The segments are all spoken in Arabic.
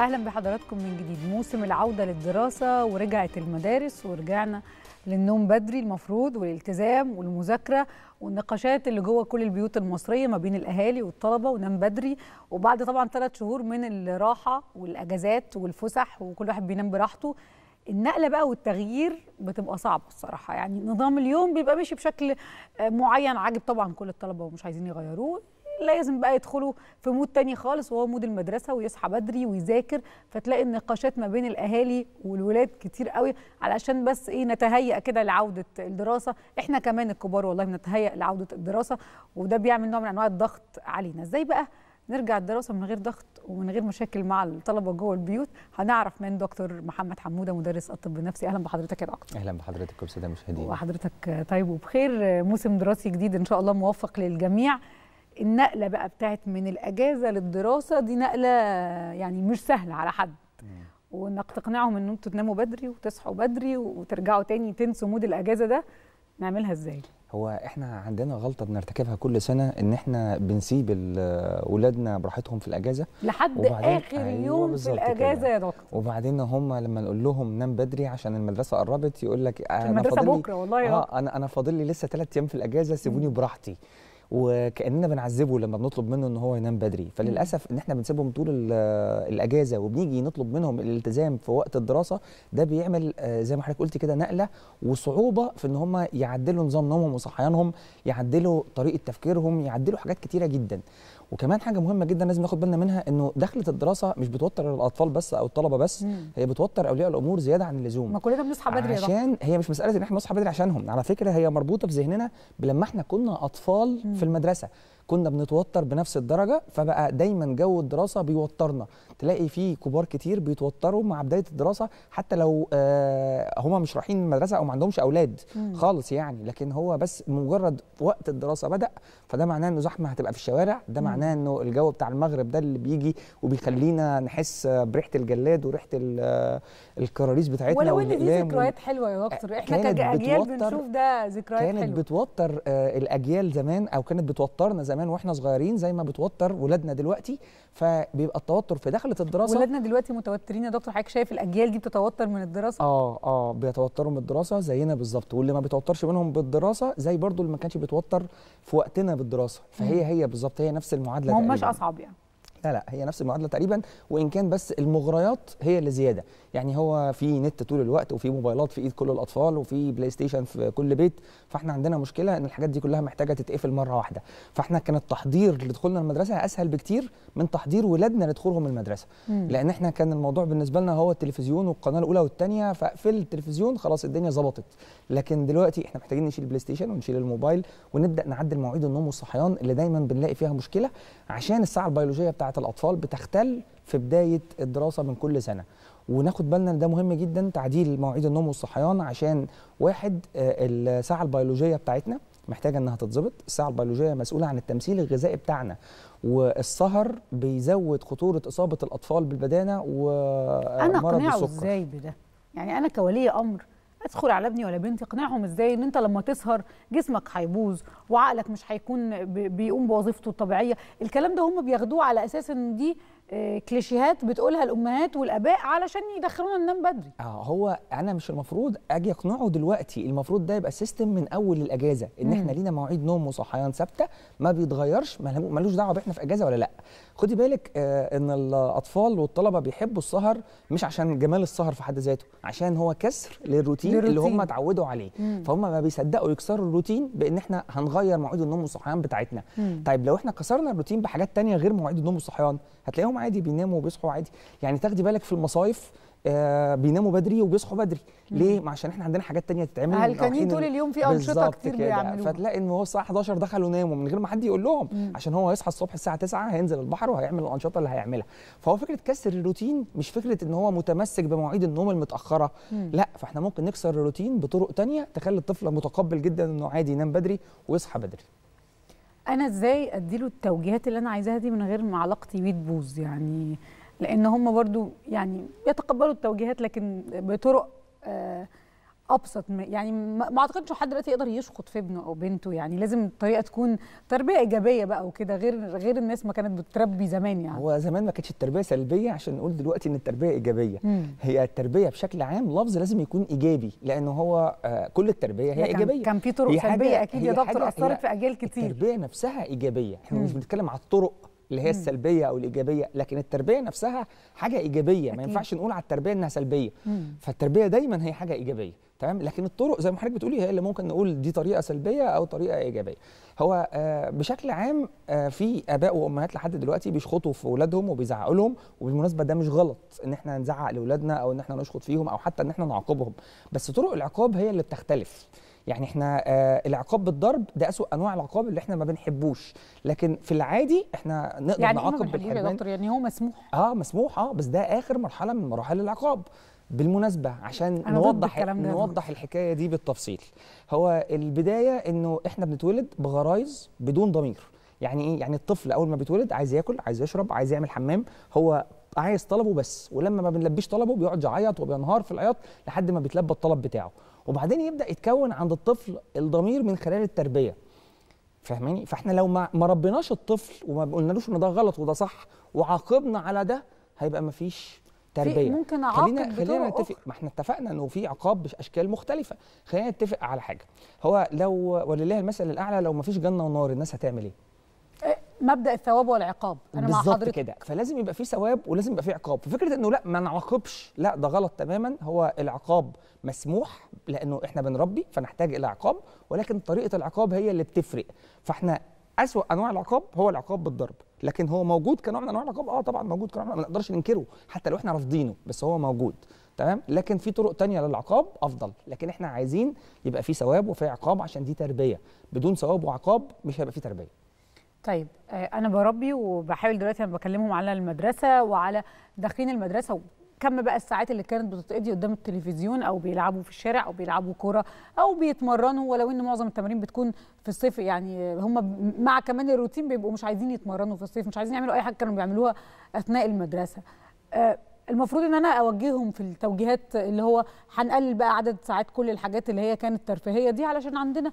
اهلا بحضراتكم من جديد موسم العوده للدراسه ورجعت المدارس ورجعنا للنوم بدري المفروض والالتزام والمذاكره والنقاشات اللي جوه كل البيوت المصريه ما بين الاهالي والطلبه ونام بدري وبعد طبعا ثلاث شهور من الراحه والاجازات والفسح وكل واحد بينام براحته النقله بقى والتغيير بتبقى صعبه الصراحه يعني نظام اليوم بيبقى ماشي بشكل آه، معين عاجب طبعا كل الطلبه ومش عايزين يغيروه لازم بقى يدخلوا في مود تاني خالص وهو مود المدرسه ويصحى بدري ويذاكر فتلاقي النقاشات ما بين الاهالي والولاد كتير قوي علشان بس ايه نتهيأ كده لعوده الدراسه احنا كمان الكبار والله بنتهيأ لعوده الدراسه وده بيعمل نوع من انواع الضغط علينا ازاي بقى نرجع الدراسه من غير ضغط ومن غير مشاكل مع الطلبه جوه البيوت هنعرف من دكتور محمد حموده مدرس الطب النفسي اهلا بحضرتك يا دكتور اهلا بحضرتك سنه مشاهدينا وحضرتك طيب وبخير موسم دراسي جديد ان شاء الله موفق للجميع النقله بقى بتاعت من الاجازه للدراسه دي نقله يعني مش سهله على حد وانك تقنعهم ان انتوا تناموا بدري وتصحوا بدري وترجعوا تاني تنسوا مود الاجازه ده نعملها ازاي هو احنا عندنا غلطه بنرتكبها كل سنه ان احنا بنسيب اولادنا براحتهم في الاجازه لحد اخر أيوة يوم في الاجازه يا دكتور وبعدين هم لما نقول لهم نام بدري عشان المدرسه قربت يقول لك آه، انا المدرسه فاضل بكره والله آه انا انا فاضل لي لسه ثلاث ايام في الاجازه سيبوني براحتي وكاننا بنعذبه لما بنطلب منه ان هو ينام بدري فللاسف ان احنا بنسيبهم طول الاجازه وبنيجي نطلب منهم الالتزام في وقت الدراسه ده بيعمل آه، زي ما حضرتك قلت كده نقله وصعوبه في ان هم يعدلوا نظام نومهم وصحيانهم يعدلوا طريقه تفكيرهم يعدلوا حاجات كتيره جدا وكمان حاجه مهمه جدا لازم ناخد بالنا منها انه دخله الدراسه مش بتوتر الاطفال بس او الطلبه بس مم. هي بتوتر اولياء الامور زياده عن اللزوم ما كلنا بنصحى بدري عشان هي مش مساله ان احنا بنصحى بدري عشانهم على فكره هي مربوطه في ذهننا بلما احنا كنا اطفال مم. في في المدرسه كنا بنتوتر بنفس الدرجه فبقى دايما جو الدراسه بيوترنا تلاقي في كبار كتير بيتوتروا مع بدايه الدراسه حتى لو آه هم مش رايحين المدرسه او ما عندهمش اولاد مم. خالص يعني لكن هو بس مجرد وقت الدراسه بدا فده معناه انه زحمه هتبقى في الشوارع ده معناه انه الجو بتاع المغرب ده اللي بيجي وبيخلينا نحس بريحه الجلاد وريحه آه، الكراريس بتاعتنا ولو ان دي ذكريات حلوه يا دكتور آه، احنا كاجيال بنشوف ده ذكريات كانت حلوه كانت بتوتر آه الاجيال زمان او كانت بتوترنا زمان زمان واحنا صغيرين زي ما بتوتر ولادنا دلوقتي فبيبقى التوتر في دخله الدراسه ولادنا دلوقتي متوترين يا دكتور حضرتك شايف الاجيال دي بتتوتر من الدراسه اه اه بيتوتروا من الدراسه زينا بالظبط واللي ما بيتوترش منهم بالدراسه زي برضو اللي ما كانش بيتوتر في وقتنا بالدراسه فهي هي بالظبط هي نفس المعادله ما هماش اصعب يعني لا لا هي نفس المعادله تقريبا وان كان بس المغريات هي اللي زياده يعني هو في نت طول الوقت وفي موبايلات في ايد كل الاطفال وفي بلاي ستيشن في كل بيت فاحنا عندنا مشكله ان الحاجات دي كلها محتاجه تتقفل مره واحده فاحنا كان التحضير لدخولنا المدرسه اسهل بكتير من تحضير ولادنا لدخولهم المدرسه مم. لان احنا كان الموضوع بالنسبه لنا هو التلفزيون والقناه الاولى والثانيه فاقفل التلفزيون خلاص الدنيا ظبطت لكن دلوقتي احنا محتاجين نشيل البلاي ستيشن ونشيل الموبايل ونبدا نعدل مواعيد النوم والصحيان اللي دايما بنلاقي فيها مشكله عشان الساعه البيولوجيه بتاعه الاطفال بتختل في بدايه الدراسه من كل سنه وناخد بالنا ان ده مهم جدا تعديل مواعيد النوم والصحيان عشان واحد آه، الساعه البيولوجيه بتاعتنا محتاجه انها تتظبط الساعه البيولوجيه مسؤوله عن التمثيل الغذائي بتاعنا والسهر بيزود خطوره اصابه الاطفال بالبدانه ومرض آه، السكر انا اقنعه ازاي بده يعني انا كولي امر ادخل على ابني ولا بنتي اقنعهم ازاي ان انت لما تسهر جسمك هيبوظ وعقلك مش هيكون بيقوم بوظيفته الطبيعيه الكلام ده هم بياخدوه على اساس ان دي آه، كليشيهات بتقولها الامهات والاباء علشان يدخلونا ننام بدري اه هو انا مش المفروض اجي اقنعه دلوقتي المفروض ده يبقى سيستم من اول الاجازه ان احنا لينا مواعيد نوم وصحيان ثابته ما بيتغيرش ملوش دعوه باحنا في اجازه ولا لا خدي بالك آه، ان الاطفال والطلبه بيحبوا السهر مش عشان جمال السهر في حد ذاته عشان هو كسر للروتين, للروتين. اللي هم اتعودوا عليه فهم ما بيصدقوا يكسروا الروتين بان احنا هنغير مواعيد النوم والصحيان بتاعتنا مم. طيب لو احنا كسرنا الروتين بحاجات ثانيه غير مواعيد النوم والصحيان هتلاقيهم يوم عادي بيناموا وبيصحوا عادي يعني تاخدي بالك في المصايف آه بيناموا بدري وبيصحوا بدري ليه ما عشان احنا عندنا حاجات تانية تتعمل هلكانين طول اليوم في انشطه كتير بيعملوها فتلاقي ان هو الساعه 11 دخلوا ناموا من غير ما حد يقول لهم مم. عشان هو هيصحى الصبح الساعه 9 هينزل البحر وهيعمل الانشطه اللي هيعملها فهو فكره كسر الروتين مش فكره ان هو متمسك بمواعيد النوم المتاخره مم. لا فاحنا ممكن نكسر الروتين بطرق تانية تخلي الطفل متقبل جدا انه عادي ينام بدري ويصحى بدري انا ازاي اديله التوجيهات اللي انا عايزاها دي من غير ما علاقتي بيه تبوظ يعني لان هم برضو يعني بيتقبلوا التوجيهات لكن بطرق آه ابسط يعني ما اعتقدش حد دلوقتي يقدر يشخط في ابنه او بنته يعني لازم الطريقه تكون تربيه ايجابيه بقى وكده غير غير الناس ما كانت بتربي زمان يعني هو زمان ما كانتش التربيه سلبيه عشان نقول دلوقتي ان التربيه ايجابيه مم. هي التربيه بشكل عام لفظ لازم يكون ايجابي لان هو آه، كل التربيه هي كان ايجابيه كان في طرق سلبيه اكيد يا دكتور اثرت في اجيال كتير التربيه نفسها ايجابيه احنا مش بنتكلم على الطرق اللي هي السلبيه او الايجابيه لكن التربيه نفسها حاجه ايجابيه أكيد. ما ينفعش نقول على التربيه انها سلبيه مم. فالتربيه دايما هي حاجه ايجابيه تمام لكن الطرق زي ما حضرتك بتقولي هي اللي ممكن نقول دي طريقه سلبيه او طريقه ايجابيه هو آه، بشكل عام آه، في اباء وامهات لحد دلوقتي بيشخطوا في اولادهم وبيزعقوا لهم وبالمناسبه ده مش غلط ان احنا نزعق لاولادنا او ان احنا نشخط فيهم او حتى ان احنا نعاقبهم بس طرق العقاب هي اللي بتختلف يعني احنا آه العقاب بالضرب ده اسوء انواع العقاب اللي احنا ما بنحبوش لكن في العادي احنا نقدر يعني نعاقب بالحرمان يعني هو مسموح اه مسموح اه بس ده اخر مرحله من مراحل العقاب بالمناسبة عشان نوضح نوضح الحكاية دي بالتفصيل هو البداية انه احنا بنتولد بغرايز بدون ضمير يعني ايه يعني الطفل اول ما بيتولد عايز ياكل عايز يشرب عايز يعمل حمام هو عايز طلبه بس ولما ما بنلبيش طلبه بيقعد يعيط وبينهار في العياط لحد ما بيتلبى الطلب بتاعه وبعدين يبدا يتكون عند الطفل الضمير من خلال التربيه فاهماني فاحنا لو ما ربيناش الطفل وما قلنالوش ان ده غلط وده صح وعاقبنا على ده هيبقى ما فيش تربيه ممكن اعاقب خلينا خلينا نتفق ما احنا اتفقنا انه في عقاب باشكال مختلفه خلينا نتفق على حاجه هو لو ولله المثل الاعلى لو ما فيش جنه ونار الناس هتعمل إيه؟, ايه مبدا الثواب والعقاب انا مع حضرتك كده فلازم يبقى في ثواب ولازم يبقى في عقاب ففكره انه لا ما نعاقبش لا ده غلط تماما هو العقاب مسموح لانه احنا بنربي فنحتاج الى عقاب ولكن طريقه العقاب هي اللي بتفرق فاحنا اسوا انواع العقاب هو العقاب بالضرب لكن هو موجود كنوع من انواع العقاب اه طبعا موجود كنوع ما نقدرش ننكره حتى لو احنا رافضينه بس هو موجود تمام لكن في طرق تانية للعقاب افضل لكن احنا عايزين يبقى في ثواب وفي عقاب عشان دي تربيه بدون ثواب وعقاب مش هيبقى في تربيه طيب آه، انا بربي وبحاول دلوقتي انا بكلمهم على المدرسه وعلى داخلين المدرسه كم بقى الساعات اللي كانت بتتقضي قدام التلفزيون او بيلعبوا في الشارع او بيلعبوا كوره او بيتمرنوا ولو ان معظم التمارين بتكون في الصيف يعني هم مع كمان الروتين بيبقوا مش عايزين يتمرنوا في الصيف مش عايزين يعملوا اي حاجه كانوا بيعملوها اثناء المدرسه آه، المفروض ان انا اوجههم في التوجيهات اللي هو هنقلل بقى عدد ساعات كل الحاجات اللي هي كانت ترفيهيه دي علشان عندنا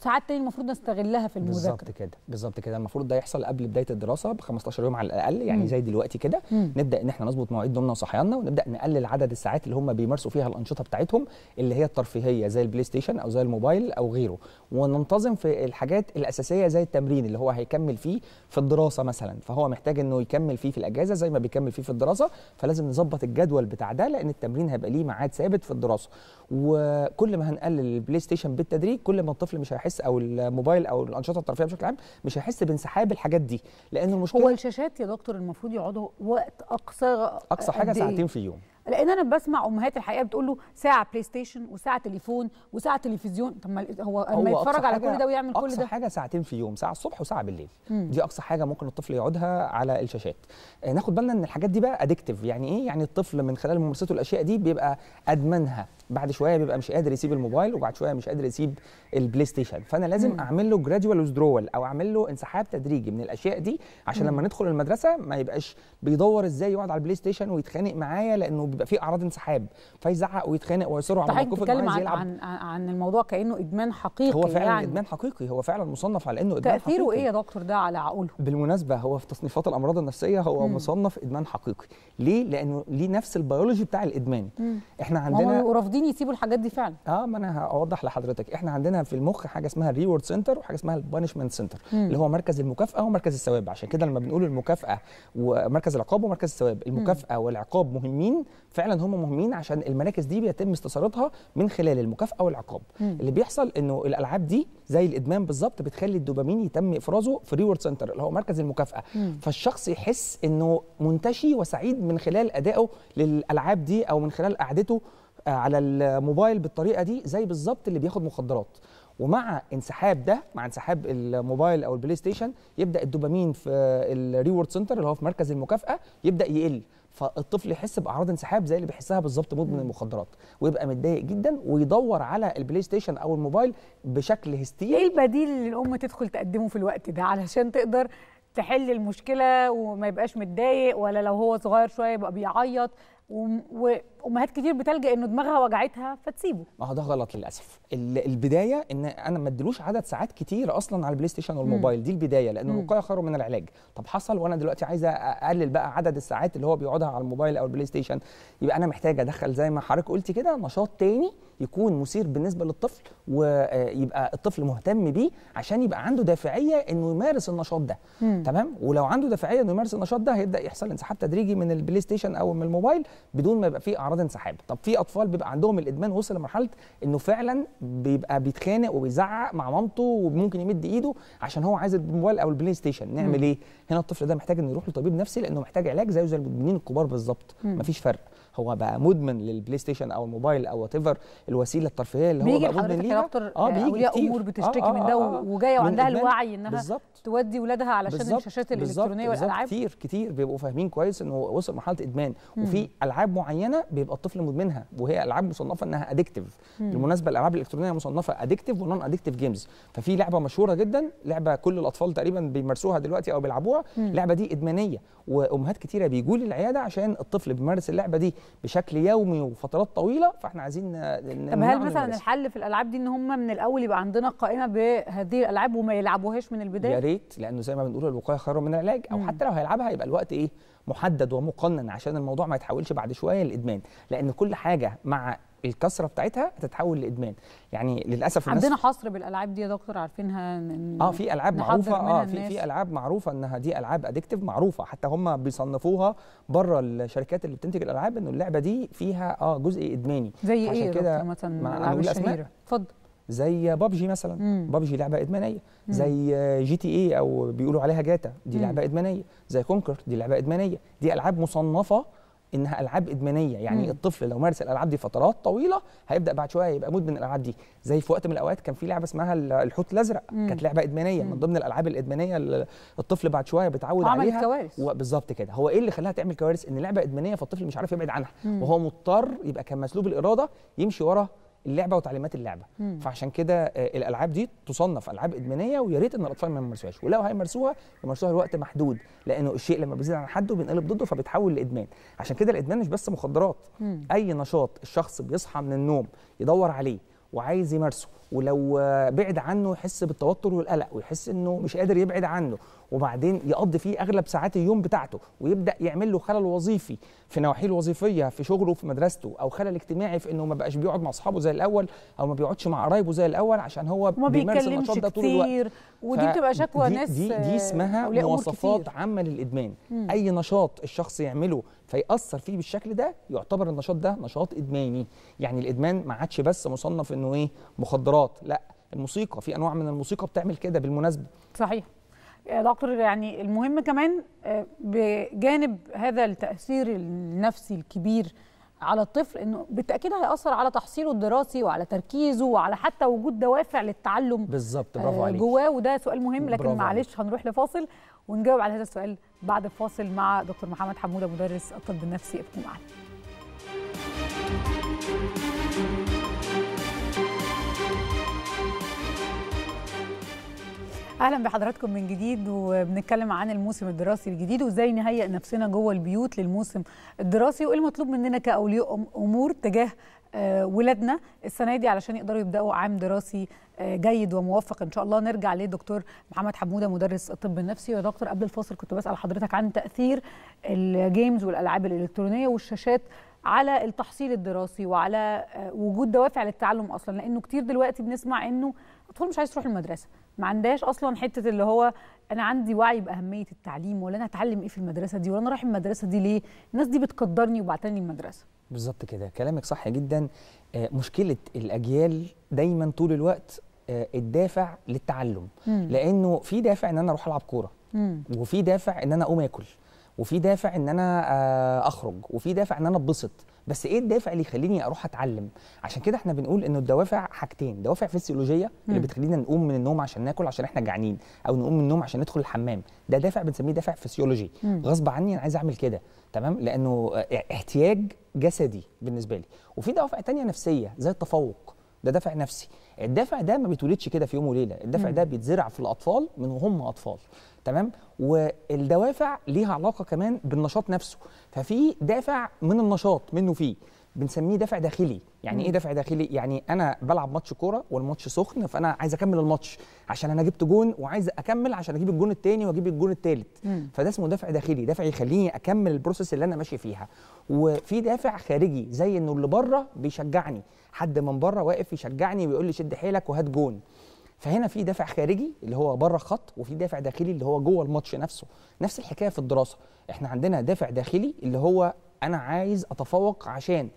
ساعات تاني المفروض نستغلها في المذاكره بالظبط كده بالظبط كده المفروض ده يحصل قبل بدايه الدراسه ب 15 يوم على الاقل يعني مم. زي دلوقتي كده نبدا ان احنا نظبط مواعيد نومنا وصحياننا ونبدا نقلل عدد الساعات اللي هم بيمارسوا فيها الانشطه بتاعتهم اللي هي الترفيهيه زي البلاي ستيشن او زي الموبايل او غيره وننتظم في الحاجات الاساسيه زي التمرين اللي هو هيكمل فيه في الدراسه مثلا فهو محتاج انه يكمل فيه في الاجازه زي ما بيكمل فيه في الدراسه فلازم نظبط الجدول بتاع ده لان التمرين هيبقى ليه ميعاد ثابت في الدراسه وكل ما هنقلل البلاي ستيشن بالتدريج كل ما الطفل مش هيحس هيحس او الموبايل او الانشطه الترفيهيه بشكل عام مش هيحس بانسحاب الحاجات دي لان المشكله هو الشاشات يا دكتور المفروض يقعدوا وقت اقصى اقصى حاجه إيه؟ ساعتين في اليوم لان انا بسمع امهات الحقيقه بتقول له ساعه بلاي ستيشن وساعه تليفون وساعه تلفزيون طب ما هو لما يتفرج على كل ده ويعمل كل ده اقصى حاجه ساعتين في يوم ساعه الصبح وساعه بالليل مم. دي اقصى حاجه ممكن الطفل يقعدها على الشاشات آه، ناخد بالنا ان الحاجات دي بقى ادكتيف يعني ايه يعني الطفل من خلال ممارسته الاشياء دي بيبقى ادمنها بعد شويه بيبقى مش قادر يسيب الموبايل وبعد شويه مش قادر يسيب البلاي ستيشن فانا لازم مم. اعمل له جراديوال وذرول او اعمل له انسحاب تدريجي من الاشياء دي عشان مم. لما ندخل المدرسه ما يبقاش بيدور ازاي يقعد على البلاي ستيشن ويتخانق معايا لانه بيبقى فيه اعراض انسحاب فيزعق ويتخانق ويصر على موقفه بيتكلم عن, عن عن الموضوع كانه ادمان حقيقي هو فعلا يعني. ادمان حقيقي هو فعلا مصنف على انه ادمان تاثيره حقيقي. ايه يا دكتور ده على عقوله بالمناسبه هو في تصنيفات الامراض النفسيه هو مم. مصنف ادمان حقيقي ليه لانه ليه نفس البيولوجي بتاع الادمان مم. احنا عندنا قاعدين يسيبوا الحاجات دي فعلا اه ما انا هوضح لحضرتك احنا عندنا في المخ حاجه اسمها الريورد سنتر وحاجه اسمها البانشمنت سنتر اللي هو مركز المكافاه ومركز الثواب عشان كده لما بنقول المكافاه ومركز العقاب ومركز الثواب المكافاه والعقاب مهمين فعلا هم مهمين عشان المراكز دي بيتم استثارتها من خلال المكافاه والعقاب اللي بيحصل انه الالعاب دي زي الادمان بالظبط بتخلي الدوبامين يتم افرازه في ريورد سنتر اللي هو مركز المكافاه فالشخص يحس انه منتشي وسعيد من خلال ادائه للالعاب دي او من خلال قعدته آه، على الموبايل بالطريقه دي زي بالظبط اللي بياخد مخدرات ومع انسحاب ده مع انسحاب الموبايل او البلاي ستيشن يبدا الدوبامين في الريورد سنتر اللي هو في مركز المكافاه يبدا يقل فالطفل يحس باعراض انسحاب زي اللي بيحسها بالظبط مدمن المخدرات ويبقى متضايق جدا ويدور على البلاي ستيشن او الموبايل بشكل هستيري ايه البديل اللي الام تدخل تقدمه في الوقت ده علشان تقدر تحل المشكله وما يبقاش متضايق ولا لو هو صغير شويه يبقى بيعيط و... و... امهات كتير بتلجا انه دماغها وجعتها فتسيبه ما هو ده غلط للاسف البدايه ان انا ما ادلوش عدد ساعات كتير اصلا على البلاي ستيشن والموبايل دي البدايه لان الوقايه خير من العلاج طب حصل وانا دلوقتي عايزه اقلل بقى عدد الساعات اللي هو بيقعدها على الموبايل او البلاي ستيشن يبقى انا محتاج ادخل زي ما حضرتك قلتي كده نشاط تاني يكون مثير بالنسبه للطفل ويبقى آه، الطفل مهتم بيه عشان يبقى عنده دافعيه انه يمارس النشاط ده مم. تمام ولو عنده دافعيه انه يمارس النشاط ده هيبدا يحصل انسحاب تدريجي من البلاي ستيشن او من الموبايل بدون ما يبقى فيه اعراض انسحاب طب في اطفال بيبقى عندهم الادمان وصل لمرحله انه فعلا بيبقى بيتخانق وبيزعق مع مامته وممكن يمد ايده عشان هو عايز الموبايل او البلاي ستيشن نعمل ايه هنا الطفل ده محتاج انه يروح لطبيب نفسي لانه محتاج علاج زيه زي المدمنين الكبار بالظبط مفيش فرق هو بقى مدمن للبلاي ستيشن او الموبايل او وات ايفر الوسيله الترفيهيه اللي هو بقى مدمن ليها دكتور اه بيجي اولياء امور بتشتكي آه آه, آه،, آه. من ده وجايه وعندها الوعي انها بالزبط. تودي ولادها علشان بالزبط. الشاشات الالكترونيه والالعاب كتير كتير بيبقوا فاهمين كويس انه وصل مرحله ادمان وفي العاب معينه بيبقى الطفل مدمنها وهي العاب مصنفه انها ادكتيف بالمناسبه الالعاب الالكترونيه مصنفه ادكتيف ونون ادكتيف جيمز ففي لعبه مشهوره جدا لعبه كل الاطفال تقريبا بيمارسوها دلوقتي او بيلعبوها اللعبه دي ادمانيه وامهات كتيره بيجوا للعياده عشان الطفل بيمارس اللعبه دي بشكل يومي وفترات طويله فاحنا عايزين طب هل مثلا الحل في الالعاب دي ان هم من الاول يبقى عندنا قائمه بهذه الالعاب وما يلعبوهاش من البدايه يا ريت لانه زي ما بنقول الوقايه خير من العلاج او مم. حتى لو هيلعبها يبقى الوقت ايه محدد ومقنن عشان الموضوع ما يتحولش بعد شويه لادمان لان كل حاجه مع الكسره بتاعتها هتتحول لادمان يعني للاسف الناس عندنا حصر بالالعاب دي يا دكتور عارفينها اه في العاب معروفه اه في في العاب معروفه انها دي العاب ادكتيف معروفه حتى هم بيصنفوها بره الشركات اللي بتنتج الالعاب انه اللعبه دي فيها اه جزء ادماني زي ايه كده مثلا العاب الشهيره اتفضل زي بابجي مثلا مم. بابجي لعبه ادمانيه مم. زي جي تي اي او بيقولوا عليها جاتا دي مم. لعبه ادمانيه زي كونكر دي لعبه ادمانيه دي العاب مصنفه انها العاب ادمانيه يعني مم. الطفل لو مارس الالعاب دي فترات طويله هيبدا بعد شويه يبقى مدمن الالعاب دي زي في وقت من الاوقات كان في لعبه اسمها الحوت الازرق كانت لعبه ادمانيه مم. من ضمن الالعاب الادمانيه اللي الطفل بعد شويه بيتعود عليها كوارث بالظبط كده هو ايه اللي خلاها تعمل كوارث ان لعبه ادمانيه فالطفل مش عارف يبعد عنها مم. وهو مضطر يبقى كان مسلوب الاراده يمشي ورا اللعبه وتعليمات اللعبه مم. فعشان كده آه، الالعاب دي تصنف العاب ادمانيه ويا ريت ان الاطفال ما يمارسوهاش ولو هيمارسوها يمارسوها لوقت محدود لانه الشيء لما بيزيد عن حده بينقلب ضده فبيتحول لادمان عشان كده الادمان مش بس مخدرات مم. اي نشاط الشخص بيصحى من النوم يدور عليه وعايز يمارسه ولو بعد عنه يحس بالتوتر والقلق ويحس انه مش قادر يبعد عنه وبعدين يقضي فيه اغلب ساعات اليوم بتاعته ويبدا يعمل له خلل وظيفي في نواحيه الوظيفيه في شغله في مدرسته او خلل اجتماعي في انه ما بقاش بيقعد مع اصحابه زي الاول او ما بيقعدش مع قرايبه زي الاول عشان هو بيمارس النشاط ده طول الوقت ودي بتبقى شكوى ناس دي, دي اسمها مواصفات عامه للادمان مم. اي نشاط الشخص يعمله فيأثر فيه بالشكل ده يعتبر النشاط ده نشاط ادماني يعني الادمان ما عادش بس مصنف انه ايه مخدرات الكورات لا الموسيقى في انواع من الموسيقى بتعمل كده بالمناسبه صحيح دكتور يعني المهم كمان آه، بجانب هذا التاثير النفسي الكبير على الطفل انه بالتاكيد هياثر على تحصيله الدراسي وعلى تركيزه وعلى حتى وجود دوافع للتعلم بالظبط برافو آه، عليك جواه وده سؤال مهم لكن معلش هنروح لفاصل ونجاوب على هذا السؤال بعد الفاصل مع دكتور محمد حموده مدرس الطب النفسي ابقوا معانا اهلا بحضراتكم من جديد وبنتكلم عن الموسم الدراسي الجديد وازاي نهيئ نفسنا جوه البيوت للموسم الدراسي وايه المطلوب مننا كاولياء امور تجاه آه، ولادنا السنه دي علشان يقدروا يبداوا عام دراسي آه، جيد وموفق ان شاء الله نرجع للدكتور محمد حموده مدرس الطب النفسي يا دكتور قبل الفاصل كنت بسال حضرتك عن تاثير الجيمز والالعاب الالكترونيه والشاشات على التحصيل الدراسي وعلى آه، وجود دوافع للتعلم اصلا لانه كتير دلوقتي بنسمع انه اطفال مش عايز تروح المدرسه ما عندهاش اصلا حته اللي هو انا عندي وعي باهميه التعليم ولا انا هتعلم ايه في المدرسه دي ولا انا رايح المدرسه دي ليه الناس دي بتقدرني وبعتني المدرسه بالظبط كده كلامك صح جدا آه، مشكله الاجيال دايما طول الوقت آه، الدافع للتعلم مم. لانه في دافع ان انا اروح العب كوره وفي دافع ان انا اقوم اكل وفي دافع ان انا آه، اخرج وفي دافع ان انا اتبسط بس ايه الدافع اللي يخليني اروح اتعلم عشان كده احنا بنقول انه الدوافع حاجتين دوافع فسيولوجيه اللي بتخلينا نقوم من النوم عشان ناكل عشان احنا جعانين او نقوم من النوم عشان ندخل الحمام ده دافع بنسميه دافع فسيولوجي غصب عني انا عايز اعمل كده تمام لانه احتياج جسدي بالنسبه لي وفي دوافع تانية نفسيه زي التفوق ده دافع نفسي الدافع ده ما بيتولدش كده في يوم وليله الدافع ده بيتزرع في الاطفال من وهم اطفال تمام والدوافع ليها علاقه كمان بالنشاط نفسه ففي دافع من النشاط منه فيه بنسميه دافع داخلي يعني إيه مم. ايه دافع داخلي يعني انا بلعب ماتش كوره والماتش سخن فانا عايز اكمل الماتش عشان انا جبت جون وعايز اكمل عشان اجيب الجون الثاني واجيب الجون الثالث فده اسمه دافع داخلي دافع يخليني اكمل البروسيس اللي انا ماشي فيها وفي دافع خارجي زي انه اللي بره بيشجعني حد من بره واقف يشجعني ويقول لي شد حيلك وهات جون فهنا في دافع خارجي اللي هو بره الخط وفي دافع داخلي اللي هو جوه الماتش نفسه نفس الحكايه في الدراسه احنا عندنا دافع داخلي اللي هو انا عايز اتفوق عشان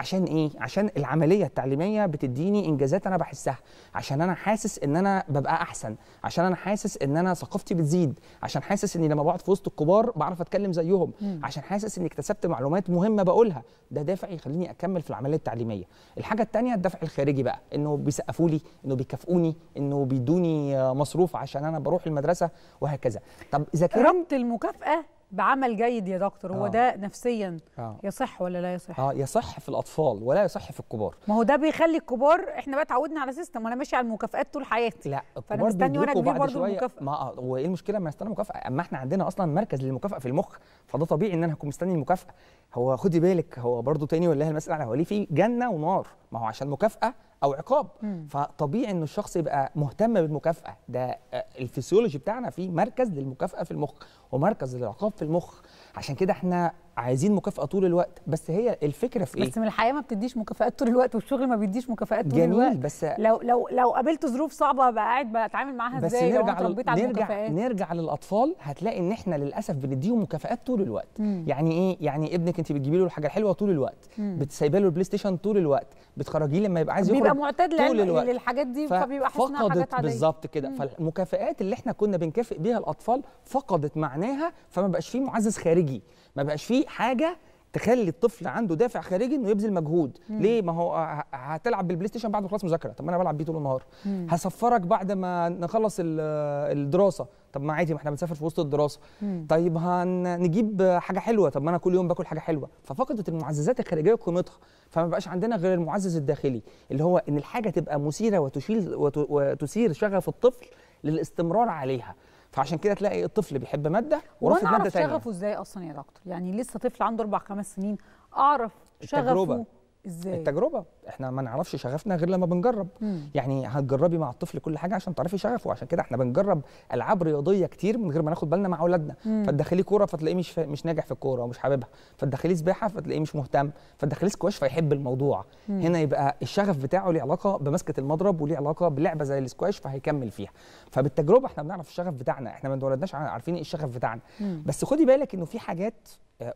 عشان ايه عشان العمليه التعليميه بتديني انجازات انا بحسها عشان انا حاسس ان انا ببقى احسن عشان انا حاسس ان انا ثقافتي بتزيد عشان حاسس اني لما بقعد في وسط الكبار بعرف اتكلم زيهم مم. عشان حاسس اني اكتسبت معلومات مهمه بقولها ده دافع يخليني اكمل في العمليه التعليميه الحاجه الثانيه الدفع الخارجي بقى انه بيسقفوا لي انه بيكافئوني انه بيدوني مصروف عشان انا بروح المدرسه وهكذا طب اذا ربط المكافاه بعمل جيد يا دكتور هو آه. ده نفسيا آه. يصح ولا لا يصح؟ اه يصح في الاطفال ولا يصح في الكبار ما هو ده بيخلي الكبار احنا بقى اتعودنا على سيستم وانا ماشي على المكافآت طول حياتي لا فانا مستني وانا كبير برضه المكافاه ما آه، هو ايه المشكله ما استنى مكافاه اما احنا عندنا اصلا مركز للمكافاه في المخ فده طبيعي ان انا هكون مستني المكافاه هو خدي بالك هو برضه تاني والله المساله هو ليه في جنه ونار ما هو عشان مكافاه او عقاب مم. فطبيعي ان الشخص يبقى مهتم بالمكافاه ده آه، الفسيولوجي بتاعنا فيه مركز للمكافاه في المخ ومركز للعقاب في المخ عشان كده احنا عايزين مكافاه طول الوقت بس هي الفكره في ايه بس من الحياه ما بتديش مكافئات طول الوقت والشغل ما بيديش مكافئات طول جميل الوقت بس لو لو لو قابلت ظروف صعبه بقى قاعد بتعامل معاها ازاي لو اتربيت على المكافآت نرجع للاطفال هتلاقي ان احنا للاسف بنديهم مكافئات طول الوقت مم. يعني ايه يعني ابنك انت بتجيبي له الحاجه الحلوه طول الوقت بتسيبي له البلاي ستيشن طول الوقت بتخرجيه لما يبقى عايز يخرج بيبقى معتاد طول الوقت للحاجات دي فبيبقى حاسس حاجات عاديه بالظبط كده فالمكافئات اللي احنا كنا بنكافئ بيها الاطفال فقدت معناها فما بقاش فيه معزز خارجي ما بقاش فيه حاجه تخلي الطفل عنده دافع خارجي انه يبذل مجهود مم. ليه ما هو آه، هتلعب بالبلاي ستيشن بعد ما خلاص مذاكره طب ما انا بلعب بيه طول النهار هسفرك بعد ما نخلص الدراسه طب ما عادي ما احنا بنسافر في وسط الدراسه مم. طيب هنجيب حاجه حلوه طب ما انا كل يوم باكل حاجه حلوه ففقدت المعززات الخارجيه قيمتها فما بقاش عندنا غير المعزز الداخلي اللي هو ان الحاجه تبقى مثيره وتشيل وتثير شغف الطفل للاستمرار عليها فعشان كده تلاقي الطفل بيحب ماده ورافض ماده ثانيه وانا اعرف شغفه ازاي اصلا يا دكتور يعني لسه طفل عنده اربع خمس سنين اعرف شغفه التجربه ازاي التجربه احنا ما نعرفش شغفنا غير لما بنجرب مم. يعني هتجربي مع الطفل كل حاجه عشان تعرفي شغفه عشان كده احنا بنجرب العاب رياضيه كتير من غير ما ناخد بالنا مع اولادنا فتدخليه كوره فتلاقيه مش ف... مش ناجح في الكوره ومش حاببها فتدخليه سباحه فتلاقيه مش مهتم فتدخليه سكواش فيحب الموضوع مم. هنا يبقى الشغف بتاعه ليه علاقه بمسكه المضرب وليه علاقه بلعبه زي السكواش فهيكمل فيها فبالتجربه احنا بنعرف الشغف بتاعنا احنا ما اتولدناش عارفين إيه الشغف بتاعنا مم. بس خدي بالك انه في حاجات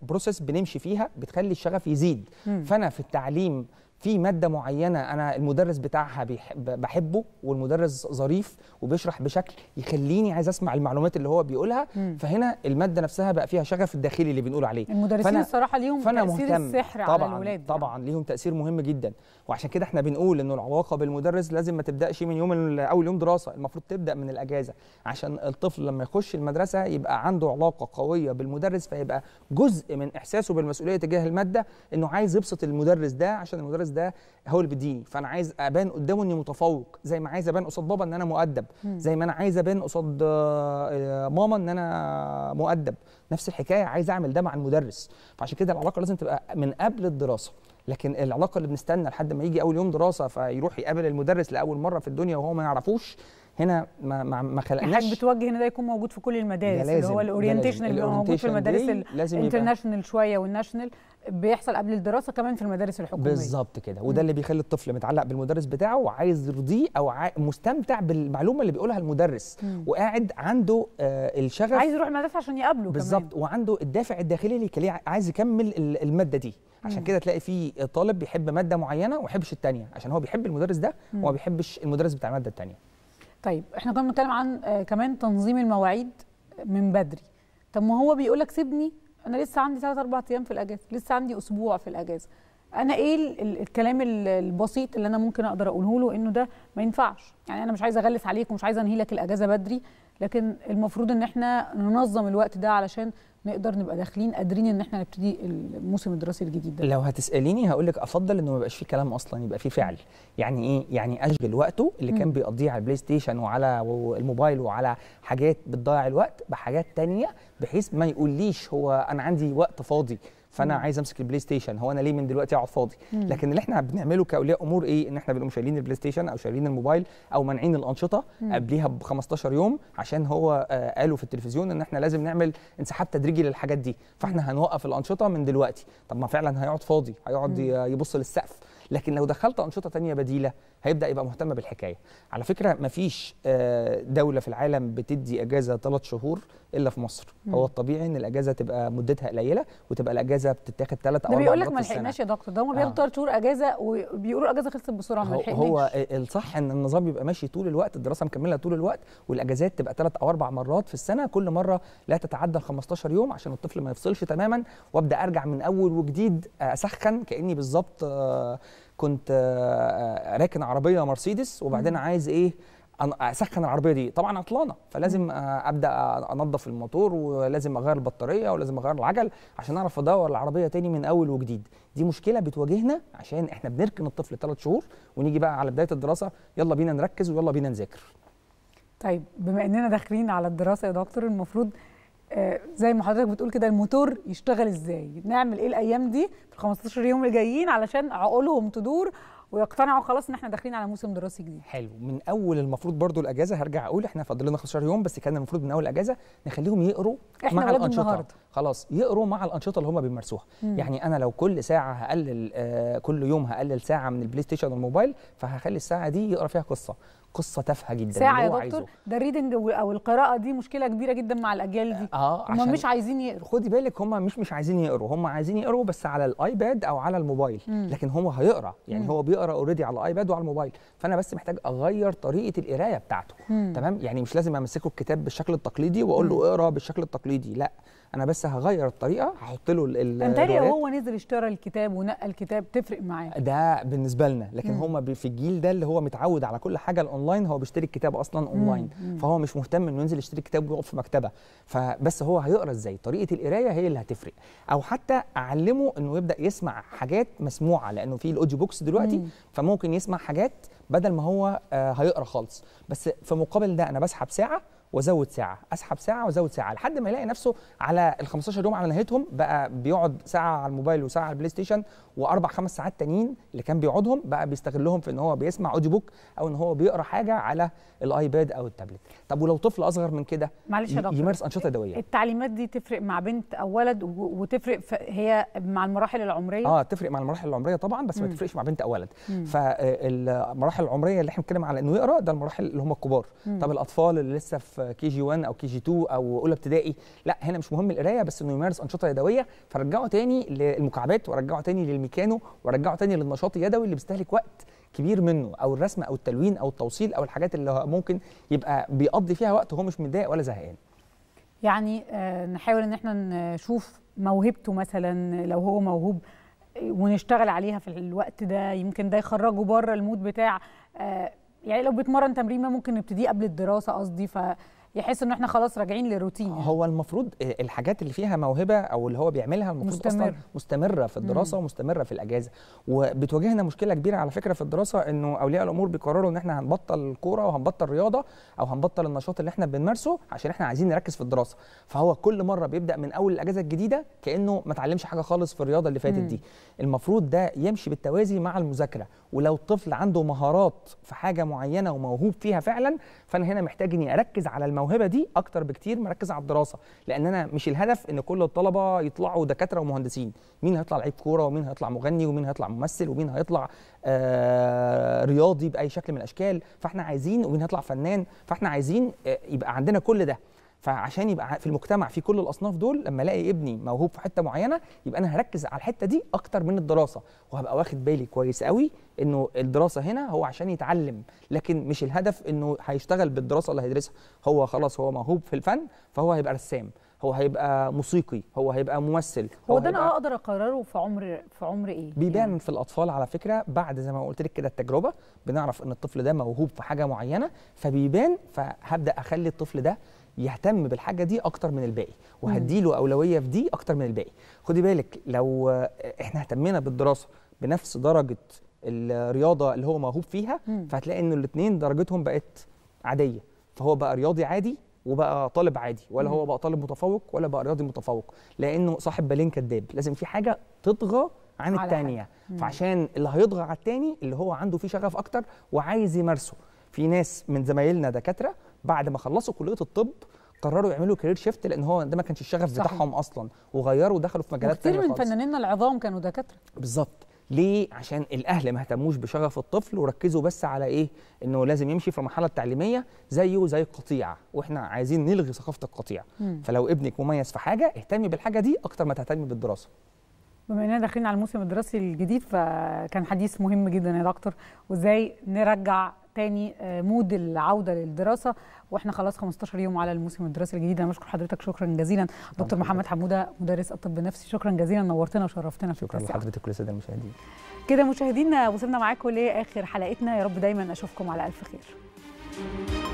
بروسيس آه، بنمشي فيها بتخلي الشغف يزيد مم. فانا في التعليم في ماده معينه انا المدرس بتاعها بحبه والمدرس ظريف وبيشرح بشكل يخليني عايز اسمع المعلومات اللي هو بيقولها مم. فهنا الماده نفسها بقى فيها شغف الداخلي اللي بنقول عليه المدرسين الصراحه ليهم فأنا تاثير مهتم. السحر طبعا على الولاد يعني. طبعا يعني. ليهم تاثير مهم جدا وعشان كده احنا بنقول ان العلاقه بالمدرس لازم ما تبداش من يوم اول يوم دراسه المفروض تبدا من الاجازه عشان الطفل لما يخش المدرسه يبقى عنده علاقه قويه بالمدرس فيبقى جزء من احساسه بالمسؤوليه تجاه الماده انه عايز يبسط المدرس ده عشان المدرس ده هو اللي بيديني فانا عايز ابان قدامه اني متفوق زي ما عايز ابان قصاد بابا ان انا مؤدب زي ما انا عايز ابان قصاد آه، آه، ماما ان انا مؤدب نفس الحكايه عايز اعمل ده مع المدرس فعشان كده العلاقه لازم تبقى من قبل الدراسه لكن العلاقه اللي بنستنى لحد ما يجي اول يوم دراسه فيروح يقابل المدرس لاول مره في الدنيا وهو ما يعرفوش هنا ما ما, ما خلقناش حضرتك بتوجه ان ده يكون موجود في كل المدارس اللي هو الاورينتيشن اللي موجود في المدارس الانترناشونال شويه والناشونال بيحصل قبل الدراسه كمان في المدارس الحكوميه بالظبط كده وده اللي بيخلي الطفل متعلق بالمدرس بتاعه وعايز يرضيه او مستمتع بالمعلومه اللي بيقولها المدرس مم. وقاعد عنده آه الشغف عايز يروح المدرسه عشان يقابله كمان بالظبط وعنده الدافع الداخلي اللي يخليه عايز يكمل الماده دي عشان كده تلاقي في طالب بيحب ماده معينه وما يحبش الثانيه عشان هو بيحب المدرس ده وما بيحبش المدرس بتاع الماده الثانيه طيب احنا كنا بنتكلم عن آه، كمان تنظيم المواعيد من بدري طب ما هو بيقول لك سيبني انا لسه عندي ثلاث اربع ايام في الاجازه لسه عندي اسبوع في الاجازه انا ايه الكلام البسيط اللي انا ممكن اقدر اقوله له انه ده ما ينفعش يعني انا مش عايزه اغلس عليك ومش عايزه انهي لك الاجازه بدري لكن المفروض ان احنا ننظم الوقت ده علشان نقدر نبقى داخلين قادرين ان احنا نبتدي الموسم الدراسي الجديد ده لو هتساليني هقول لك افضل انه ما يبقاش فيه كلام اصلا يبقى فيه فعل يعني ايه يعني اشغل وقته اللي م. كان بيقضيه على البلاي ستيشن وعلى الموبايل وعلى حاجات بتضيع الوقت بحاجات تانية بحيث ما يقوليش هو انا عندي وقت فاضي فانا مم. عايز امسك البلاي ستيشن هو انا ليه من دلوقتي اقعد فاضي لكن اللي احنا بنعمله كاولياء امور ايه ان احنا بنقوم شايلين البلاي ستيشن او شايلين الموبايل او مانعين الانشطه مم. قبليها ب 15 يوم عشان هو آه قالوا في التلفزيون ان احنا لازم نعمل انسحاب تدريجي للحاجات دي فاحنا هنوقف الانشطه من دلوقتي طب ما فعلا هيقعد فاضي هيقعد يبص للسقف لكن لو دخلت انشطه تانية بديله هيبدا يبقى مهتم بالحكايه على فكره مفيش آه، دوله في العالم بتدي اجازه ثلاث شهور الا في مصر مم. هو الطبيعي ان الاجازه تبقى مدتها قليله وتبقى الاجازه بتتاخد ثلاث او اربع بيقول لك ما لحقناش يا دكتور ده هم بياخدوا ثلاث شهور اجازه وبيقولوا الاجازه خلصت بسرعه ما لحقناش هو الصح ان النظام يبقى ماشي طول الوقت الدراسه مكمله طول الوقت والاجازات تبقى ثلاث او اربع مرات في السنه كل مره لا تتعدى 15 يوم عشان الطفل ما يفصلش تماما وابدا ارجع من اول وجديد اسخن كاني بالظبط آه، كنت آه، راكن عربيه مرسيدس وبعدين عايز ايه اسخن العربيه دي طبعا عطلانه فلازم آه، ابدا آه، انظف الموتور ولازم اغير البطاريه ولازم اغير العجل عشان اعرف ادور العربيه تاني من اول وجديد دي مشكله بتواجهنا عشان احنا بنركن الطفل ثلاث شهور ونيجي بقى على بدايه الدراسه يلا بينا نركز ويلا بينا نذاكر طيب بما اننا داخلين على الدراسه يا دكتور المفروض آه، زي ما حضرتك بتقول كده الموتور يشتغل ازاي نعمل ايه الايام دي في ال 15 يوم اللي جايين علشان عقولهم تدور ويقتنعوا خلاص ان احنا داخلين على موسم دراسي جديد حلو من اول المفروض برضو الاجازه هرجع اقول احنا فاضل لنا 15 يوم بس كان المفروض من اول الاجازه نخليهم يقروا احنا مع الانشطه النهاردة. خلاص يقروا مع الانشطه اللي هم بيمارسوها يعني انا لو كل ساعه هقلل آه كل يوم هقلل ساعه من البلاي ستيشن والموبايل فهخلي الساعه دي يقرا فيها قصه قصه تافهه جدا ساعه يا دكتور عايزه. ده الريدنج او القراءه دي مشكله كبيره جدا مع الاجيال دي اه هم مش عايزين يقروا خدي بالك هم مش مش عايزين يقروا هم عايزين يقروا بس على الايباد او على الموبايل مم. لكن هو هيقرا يعني مم. هو بيقرا اوريدي على الايباد وعلى الموبايل فانا بس محتاج اغير طريقه القرايه بتاعته مم. تمام يعني مش لازم امسكه الكتاب بالشكل التقليدي واقول له اقرا بالشكل التقليدي لا انا بس هغير الطريقه هحط له ال هو نزل اشترى الكتاب ونقى الكتاب تفرق معاه ده بالنسبه لنا لكن هم في الجيل ده اللي هو متعود على كل حاجه الاونلاين هو بيشتري الكتاب اصلا اونلاين فهو مش مهتم انه ينزل يشتري الكتاب ويقف في مكتبه فبس هو هيقرا ازاي طريقه القرايه هي اللي هتفرق او حتى اعلمه انه يبدا يسمع حاجات مسموعه لانه في الاوديو بوكس دلوقتي مم. فممكن يسمع حاجات بدل ما هو آه هيقرا خالص بس في مقابل ده انا بسحب ساعه وازود ساعه اسحب ساعه وازود ساعه لحد ما يلاقي نفسه على ال 15 يوم على نهايتهم بقى بيقعد ساعه على الموبايل وساعه على البلاي ستيشن واربع خمس ساعات تانيين اللي كان بيقعدهم بقى بيستغلهم في ان هو بيسمع اوديو بوك او ان هو بيقرا حاجه على الايباد او التابلت طب ولو طفل اصغر من كده يمارس انشطه يدويه التعليمات دي تفرق مع بنت او ولد وتفرق هي مع المراحل العمريه اه تفرق مع المراحل العمريه طبعا بس ما تفرقش مع بنت او ولد فالمراحل آه، العمريه اللي احنا بنتكلم على انه يقرا ده المراحل اللي هم الكبار طب الاطفال اللي لسه في كي جي 1 او كي جي 2 او اولى ابتدائي لا هنا مش مهم القرايه بس انه يمارس انشطه يدويه فرجعه تاني للمكعبات ورجعه تاني للميكانو ورجعه تاني للنشاط اليدوي اللي بيستهلك وقت كبير منه او الرسم او التلوين او التوصيل او الحاجات اللي ممكن يبقى بيقضي فيها وقت وهو مش متضايق ولا زهقان يعني آه، نحاول ان احنا نشوف موهبته مثلا لو هو موهوب ونشتغل عليها في الوقت ده يمكن ده يخرجه بره المود بتاع آه، يعني لو بيتمرن تمرين ما ممكن نبتديه قبل الدراسه قصدي ف يحس ان احنا خلاص راجعين لروتين يعني. هو المفروض آه، الحاجات اللي فيها موهبه او اللي هو بيعملها المفروض مستمر. اصلا مستمره في الدراسه مم. ومستمره في الاجازه وبتواجهنا مشكله كبيره على فكره في الدراسه انه اولياء الامور بيقرروا ان احنا هنبطل الكوره وهنبطل الرياضه او هنبطل النشاط اللي احنا بنمارسه عشان احنا عايزين نركز في الدراسه فهو كل مره بيبدا من اول الاجازه الجديده كانه ما اتعلمش حاجه خالص في الرياضه اللي فاتت مم. دي المفروض ده يمشي بالتوازي مع المذاكره ولو طفل عنده مهارات في حاجه معينه وموهوب فيها فعلا فانا هنا محتاج اني اركز على الموهبة الموهبه دي اكتر بكتير مركز على الدراسه لان انا مش الهدف ان كل الطلبه يطلعوا دكاتره ومهندسين مين هيطلع لعيب كوره ومين هيطلع مغني ومين هيطلع ممثل ومين هيطلع آه رياضي باي شكل من الاشكال فاحنا عايزين ومين هيطلع فنان فاحنا عايزين آه يبقى عندنا كل ده فعشان يبقى في المجتمع في كل الاصناف دول لما الاقي ابني موهوب في حته معينه يبقى انا هركز على الحته دي اكتر من الدراسه وهبقى واخد بالي كويس قوي انه الدراسه هنا هو عشان يتعلم لكن مش الهدف انه هيشتغل بالدراسه اللي هيدرسها هو خلاص هو موهوب في الفن فهو هيبقى رسام هو هيبقى موسيقي هو هيبقى ممثل هو, هو ده انا اقدر اقرره في عمر في عمر ايه بيبان يعني. في الاطفال على فكره بعد زي ما قلت لك كده التجربه بنعرف ان الطفل ده موهوب في حاجه معينه فبيبان فهبدا اخلي الطفل ده يهتم بالحاجه دي اكتر من الباقي وهديله اولويه في دي اكتر من الباقي خدي بالك لو احنا اهتمينا بالدراسه بنفس درجه الرياضه اللي هو موهوب فيها فهتلاقي ان الاثنين درجتهم بقت عاديه فهو بقى رياضي عادي وبقى طالب عادي ولا هو بقى طالب متفوق ولا بقى رياضي متفوق لانه صاحب بالين كداب لازم في حاجه تطغى عن الثانيه فعشان اللي هيطغى على الثاني اللي هو عنده فيه شغف اكتر وعايز يمارسه في ناس من زمايلنا دكاتره بعد ما خلصوا كليه الطب قرروا يعملوا كارير شيفت لان هو ده ما كانش الشغف بتاعهم اصلا وغيروا ودخلوا في مجالات كتير من فنانيننا العظام كانوا دكاتره بالظبط ليه عشان الاهل ما اهتموش بشغف الطفل وركزوا بس على ايه انه لازم يمشي في المرحله التعليميه زيه زي القطيع واحنا عايزين نلغي ثقافه القطيع مم. فلو ابنك مميز في حاجه اهتمي بالحاجه دي اكتر ما تهتمي بالدراسه بما اننا داخلين على الموسم الدراسي الجديد فكان حديث مهم جدا يا دكتور وازاي نرجع تاني آه، مود العوده للدراسه واحنا خلاص 15 يوم على الموسم الدراسي الجديد انا بشكر حضرتك شكرا جزيلا دكتور محمد حموده مدرس الطب النفسي شكرا جزيلا نورتنا وشرفتنا في شكرا لحضرتك وللساده المشاهدين كده مشاهدينا وصلنا معاكم لاخر حلقتنا يا رب دايما اشوفكم على الف خير